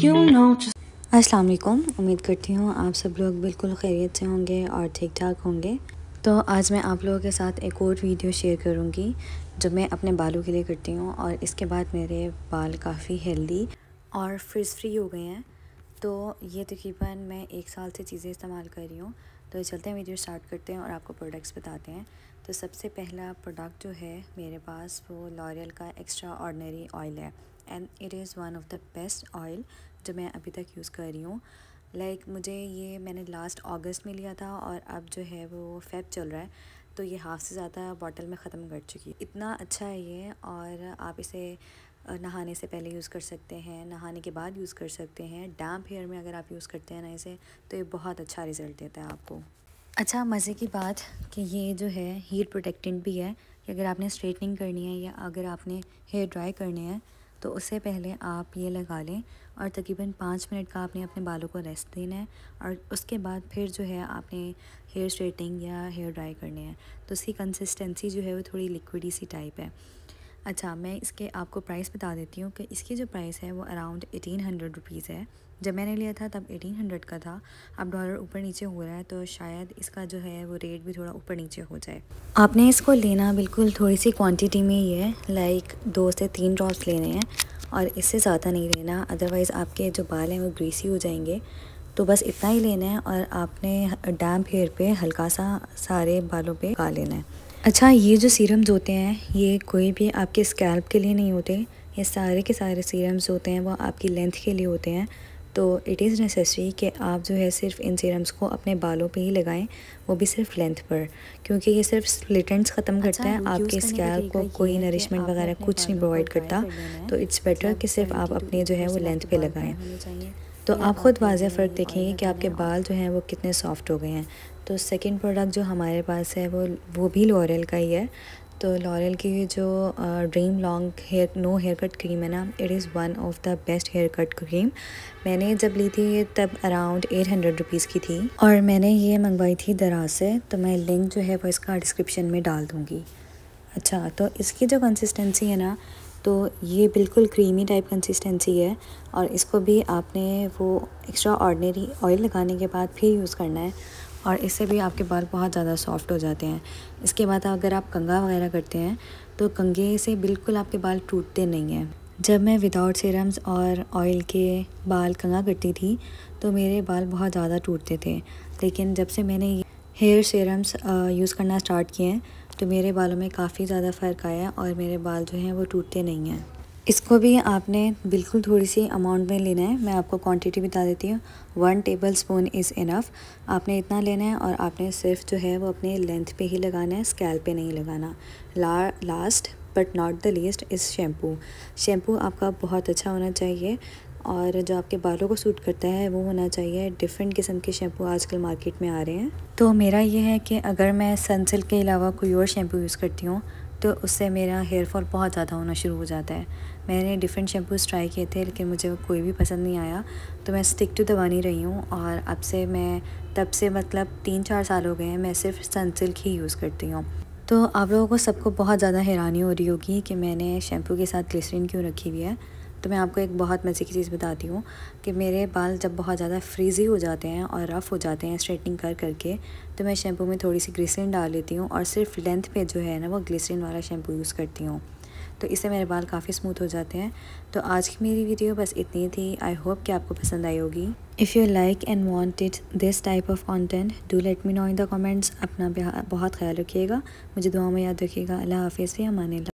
you अस्सलाम वालेकुम उम्मीद करती हूँ आप सब लोग बिल्कुल खैरियत से होंगे और ठीक ठाक होंगे तो आज मैं आप लोगों के साथ एक और वीडियो शेयर करूँगी जो मैं अपने बालों के लिए करती हूँ और इसके बाद मेरे बाल काफ़ी हेल्दी और फ्रिज फ्री हो गए हैं तो ये तकरीबन मैं एक साल से चीज़ें इस्तेमाल कर रही हूँ तो चलते हैं वीडियो स्टार्ट करते हैं और आपको प्रोडक्ट्स बताते हैं तो सबसे पहला प्रोडक्ट जो है मेरे पास वो लॉरियल का एक्स्ट्रा ऑर्डनरी ऑयल है and it is one of the best oil जो मैं अभी तक यूज़ कर रही हूँ लाइक like, मुझे ये मैंने लास्ट अगस्त में लिया था और अब जो है वो फेब चल रहा है तो ये हाफ़ से ज़्यादा बॉटल में ख़त्म कर चुकी है इतना अच्छा है ये और आप इसे नहाने से पहले यूज़ कर सकते हैं नहाने के बाद यूज़ कर सकते हैं डैम्प हेयर में अगर आप यूज़ करते हैं ना इसे तो ये बहुत अच्छा रिज़ल्ट देता है आपको अच्छा मज़े की बात कि ये जो है हीट प्रोटेक्टेंट भी है कि अगर आपने स्ट्रेटनिंग करनी है या अगर आपने हेयर ड्राई करने हैं तो उससे पहले आप ये लगा लें और तकरीबन पाँच मिनट का आपने अपने बालों को रेस्ट देना है और उसके बाद फिर जो है आपने हेयर स्ट्रेटिंग या हेयर ड्राई करने हैं तो उसकी कंसिस्टेंसी जो है वो थोड़ी लिक्विडी सी टाइप है अच्छा मैं इसके आपको प्राइस बता देती हूँ कि इसकी जो प्राइस है वो अराउंड एटीन हंड्रेड रुपीज़ है जब मैंने लिया था तब एटीन हंड्रेड का था अब डॉलर ऊपर नीचे हो रहा है तो शायद इसका जो है वो रेट भी थोड़ा ऊपर नीचे हो जाए आपने इसको लेना बिल्कुल थोड़ी सी क्वांटिटी में ही है लाइक दो से तीन ड्रॉप्स लेने हैं और इससे ज़्यादा नहीं लेना अदरवाइज़ आपके जो बाल हैं वो ग्रीसी हो जाएंगे तो बस इतना ही लेना है और आपने डैम्प हेयर पे हल्का सा सारे बालों पे लगा लेना है अच्छा ये जो सीरम्स होते हैं ये कोई भी आपके स्कैल्प के लिए नहीं होते ये सारे के सारे सीरम्स होते हैं वो आपकी लेंथ के लिए होते हैं तो इट इज़ नेसेसरी कि आप जो है सिर्फ इन सीरम्स को अपने बालों पे ही लगाएं वो भी सिर्फ लेंथ पर क्योंकि ये सिर्फ स्लिटेंट्स ख़त्म अच्छा, करता है आपके स्कैल को कोई नरिशमेंट वगैरह कुछ नहीं प्रोवाइड करता तो इट्स बेटर कि सिर्फ आप अपने जो है वो लेंथ पे लगाएं तो आप ख़ुद वाजह फ़र्क देखेंगे कि आपके बाल जो हैं वो कितने सॉफ्ट हो गए हैं तो सेकेंड प्रोडक्ट जो हमारे पास है वो वो भी लॉरियल का ही है तो लॉरियल की जो dream long hair no hair cut cream है ना it is one of the best hair cut cream मैंने जब ली थी ये तब अराउंड एट हंड्रेड रुपीज़ की थी और मैंने ये मंगवाई थी दराज से तो मैं लिंक जो है वो इसका डिस्क्रिप्शन में डाल दूँगी अच्छा तो इसकी जो कंसिस्टेंसी है ना तो ये बिल्कुल क्रीमी टाइप कंसिस्टेंसी है और इसको भी आपने वो एक्स्ट्रा ऑर्डनरी ऑयल लगाने के बाद फिर यूज़ करना है और इससे भी आपके बाल बहुत ज़्यादा सॉफ्ट हो जाते हैं इसके बाद अगर आप कंगा वगैरह करते हैं तो कंगे से बिल्कुल आपके बाल टूटते नहीं हैं जब मैं विदाउट सीरम्स और ऑयल के बाल कंगा करती थी तो मेरे बाल बहुत ज़्यादा टूटते थे लेकिन जब से मैंने हेयर सीरम्स यूज़ करना स्टार्ट किए हैं तो मेरे बालों में काफ़ी ज़्यादा फ़र्क आया और मेरे बाल जो हैं वो टूटते नहीं हैं इसको भी आपने बिल्कुल थोड़ी सी अमाउंट में लेना है मैं आपको क्वांटिटी बता देती हूँ one tablespoon is enough आपने इतना लेना है और आपने सिर्फ जो है वो अपने लेंथ पे ही लगाना है स्कैल पे नहीं लगाना ला last but not the least is shampoo shampoo आपका बहुत अच्छा होना चाहिए और जो आपके बालों को सूट करता है वो होना चाहिए डिफरेंट किस्म के शैम्पू आजकल मार्केट में आ रहे हैं तो मेरा ये है कि अगर मैं सनसिल्क के अलावा कोई और शैम्पू यूज़ करती हूँ तो उससे मेरा हेयर फॉल बहुत ज़्यादा होना शुरू हो जाता है मैंने डिफरेंट शैम्पूज़ ट्राई किए थे लेकिन मुझे कोई भी पसंद नहीं आया तो मैं स्टिक टू दवानी रही हूँ और अब से मैं तब से मतलब तीन चार साल हो गए हैं मैं सिर्फ सनसिल्क ही यूज़ करती हूँ तो आप लोगों को सबको बहुत ज़्यादा हैरानी हो रही होगी कि मैंने शैम्पू के साथ ग्लिसरीन क्यों रखी हुई है तो मैं आपको एक बहुत मज़े की चीज़ बताती हूँ कि मेरे बाल जब बहुत ज़्यादा फ्रीजी हो जाते हैं और रफ़ हो जाते हैं स्ट्रेटनिंग कर करके तो मैं शैम्पू में थोड़ी सी ग्लिसरीन डाल लेती हूँ और सिर्फ लेंथ पे जो है ना वो ग्लिसरीन वाला शैम्पू यूज़ करती हूँ तो इससे मेरे बाल काफ़ी स्मूथ हो जाते हैं तो आज की मेरी वीडियो बस इतनी थी आई होप कि आपको पसंद आई होगी if you like and wanted this type of content do let me know in the comments अपना बहुत ख्याल रखिएगा मुझे दुआ में याद रखिएगा अल्लाह हाफिज़ भी हमारे